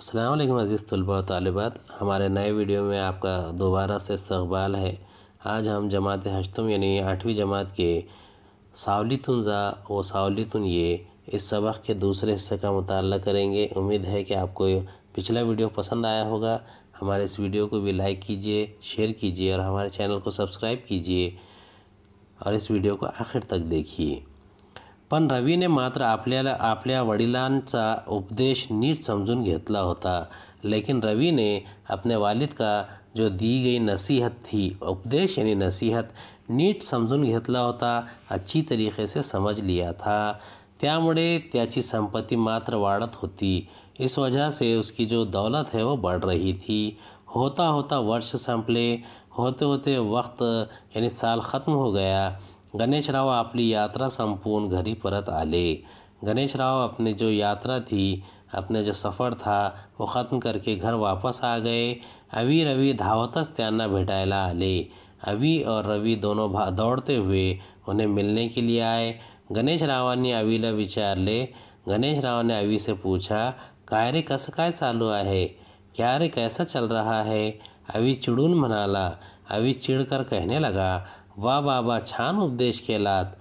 subscribe अजीज़ तलबा तालिबात हमारे नए वीडियो में आपका दोबारा से इस्तबाल है आज हम जमात हशतम यानी आठवीं जमात के सावलितुन ज़ा व तुन ये इस सबक के दूसरे हिस्से का मुताल करेंगे उम्मीद है कि आपको पिछला वीडियो पसंद आया होगा हमारे इस वीडियो को भी लाइक कीजिए शेयर कीजिए और हमारे चैनल को सब्सक्राइब कीजिए और इस वीडियो को आखिर तक देखिए पण रवीने मात्र आपल्याला आपल्या वडिलांचा उपदेश नीट समजून घेतला होता लेकिन रवि ने अपने वालिद का जो दी गई नसीहत थी उपदेश यानी नसीहत नीट समजून घेतला होता अच्छी तरीके से समझ लिया था त्यामुळे त्याची संपत्ति मात्र वाढत होती इस वजह से उसकी जो दौलत है वो बढ़ रही थी होता होता वर्ष संपले होते होते वक्त यानी साल ख़त्म हो गया गणेशराव आपली यात्रा संपूर्ण घरी परत आले गणेशराव अपनी जो यात्रा थी अपने जो सफ़र था वो ख़त्म करके घर वापस आ गए अवी रवि धावतस त्याना भेटायला आले अवी और रवि दोनों भा दौड़ते हुए उन्हें मिलने के लिए आए गणेश ने अवीला विचार ले गणेश राव ने अवी से पूछा काय रे कसं काय चालू है क्या रे कैसा चल रहा है अवी चिडून म्हणाला अवी कर कहने लगा वाह बाबा छान उपदेश लात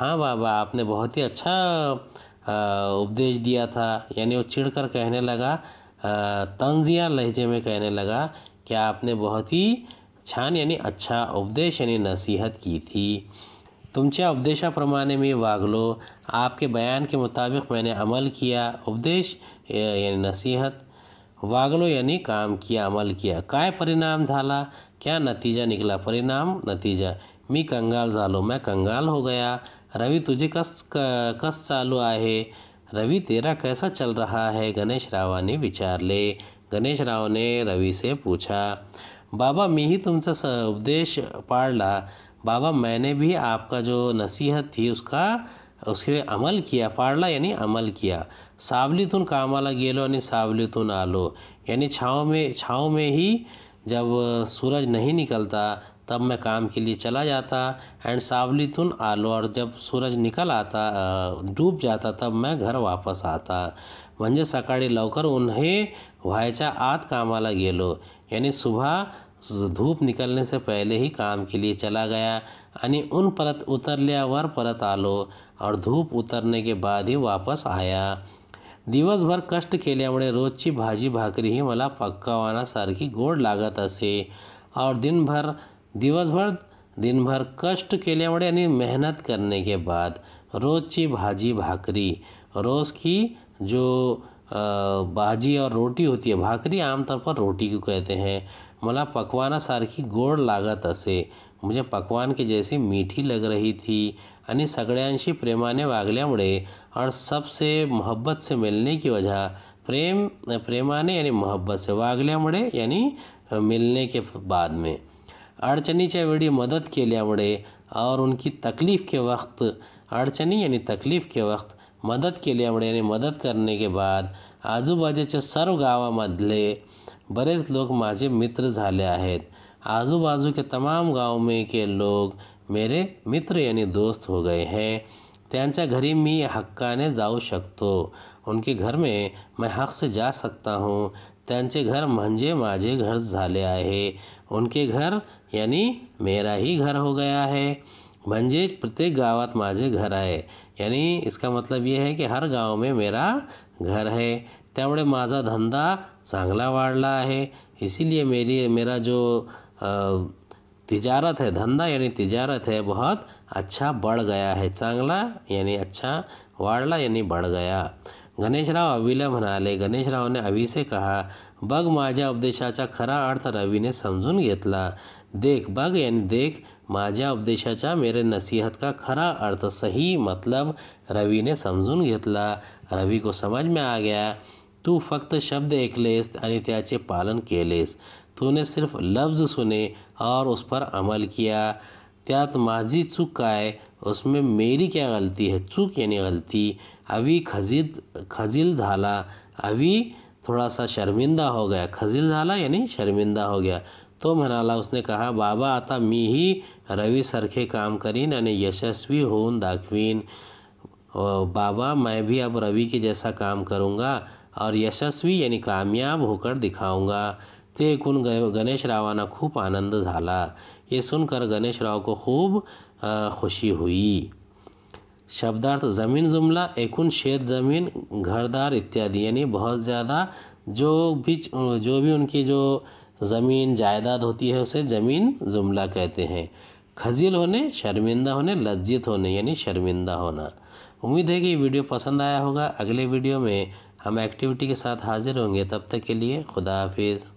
हाँ बाबा आपने बहुत ही अच्छा उपदेश दिया था यानी वो चिढ़कर कर कहने लगा तंजिया लहजे में कहने लगा कि आपने बहुत ही छान यानी अच्छा उपदेश यानी नसीहत की थी तुमच्या उपदेशाप्रमाणे मी वागलो आपके बयान के मुताबिक मैंने अमल किया उपदेश यानी नसीहत वागलो यानी काम किया अमल किया काय परिणाम झाला क्या नतीजा निकला परिणाम नतीजा मी कंगाल जालो मैं कंगाल हो गया रवि तुझे कस कस चालू आहे रवि तेरा कैसा चल रहा है गणेश विचार ले गणेश ने रवि से पूछा बाबा मी ही स उपदेश ला बाबा मैंने भी आपका जो नसीहत थी उसका उसके अमल किया पाडला यानी अमल किया सावली तुन कामाला गेलो सावली तुन आलो यानी छाँव में छाँव में ही जब सूरज नहीं निकलता तब मैं काम के लिए चला जाता एंड सावली तुन आलो और जब सूरज निकल आता डूब जाता तब मैं घर वापस आता मंजे सकाळी लवकर उन्हें वहाँचा आत कामाला गेलो यानी सुबह धूप निकलने से पहले ही काम के लिए चला गया यानी उन परत उतर लिया वर परत आलो और धूप उतरने के बाद ही वापस आया दिवसभर कष्ट के रोज की भाजी भाकरी ही मला सारखी गोड लागत असे और दिनभर दिवसभर दिनभर कष्ट के मेहनत करने के बाद की भाजी भाकरी रोज़ की जो भाजी और रोटी होती है भाकरी आमतौर पर रोटी को कहते हैं मला सारखी गोड लागत असे मुझे पकवान के जैसी मीठी लग रही थी आणि सगळ्यांशी प्रेमाने वागल्यामुळे और सबसे मोहब्बत से मिलने की वजह प्रेम प्रेमाने यानी मोहब्बत से वागल्यामुळे यानी मिलने के बाद में अड़चनी मदद के लिए केल्यामुळे और उनकी तकलीफ़ के वक्त अड़चनी यानी तकलीफ़ के वक्त मदद लिए केल्यामुळे यानी मदद करने के बाद आजूबाजूच्या सर्व मदले बरेस लोग माझे मित्र झाले आहेत आजू बाजू के तमाम गाँव में के लोग मेरे मित्र यानी दोस्त हो गए हैं त्यांच्या घरी मी हक्काने जाऊ शकतो उनके घर में मैं हक से जा सकता हूँ त्यांचे घर मंजे माझे घर झाले आहे उनके घर यानी मेरा ही घर हो गया है मंजे प्रत्येक गावात माझे घर आहे यानी इसका मतलब ये है कि हर गांव में मेरा घर है त्यामुळे माझा धंदा चांगला वाढला आहे इसीलिए मेरी मेरा जो तिजारत है धंधा यानी तिजारत है बहुत अच्छा बढ़ गया है चांगला यानी अच्छा वाड़ला यानी बढ गया गणेश राव गणेश राव ने अभी से कहा बघ माजा उपदेशाचा खरा अर्थ रवि ने समझून घेतला देख बघ यानी देख माजा उपदेशाचा मेरे नसीहत का खरा अर्थ सही मतलब रवि ने समझून घेतला रवि को समझ में आ गया तू फक्त शब्द ऐकलेस आणि त्याचे पालन केलेस तो उन्हें सिर्फ लफ्ज़ सुने और उस पर अमल किया त्यात माजी चूक का है उसमें मेरी क्या गलती है चूक यानी गलती अभी खजिद खजिल झाला अभी थोड़ा सा शर्मिंदा हो गया खजिल झाला यानी शर्मिंदा हो गया तो मनाला उसने कहा बाबा आता मी ही रवि सरखे काम करीन यानी यशस्वी होन दाखवीन बाबा मैं भी अब रवि के जैसा काम करूँगा और यशस्वी यानी कामयाब होकर दिखाऊँगा ते ऐकून ग गणेशरावांना खूप आनंद झाला हे सुनकर गणेशराव को खूप खुशी हुई शब्दार्थ ज़मीन जुमला एकून शेत ज़मीन घरदार इत्यादि यानी बहुत ज़्यादा जो भी जो भी उनकी जो ज़मीन जायदाद होती है उसे ज़मीन जुमला कहते हैं खजील होने शर्मिंदा होने लज्जित होने यानी शर्मिंदा होना उम्मीद है कि वीडियो पसंद आया होगा अगले वीडियो में हम एक्टिविटी के साथ हाजिर होंगे तब तक के लिए खुदा हाफिज़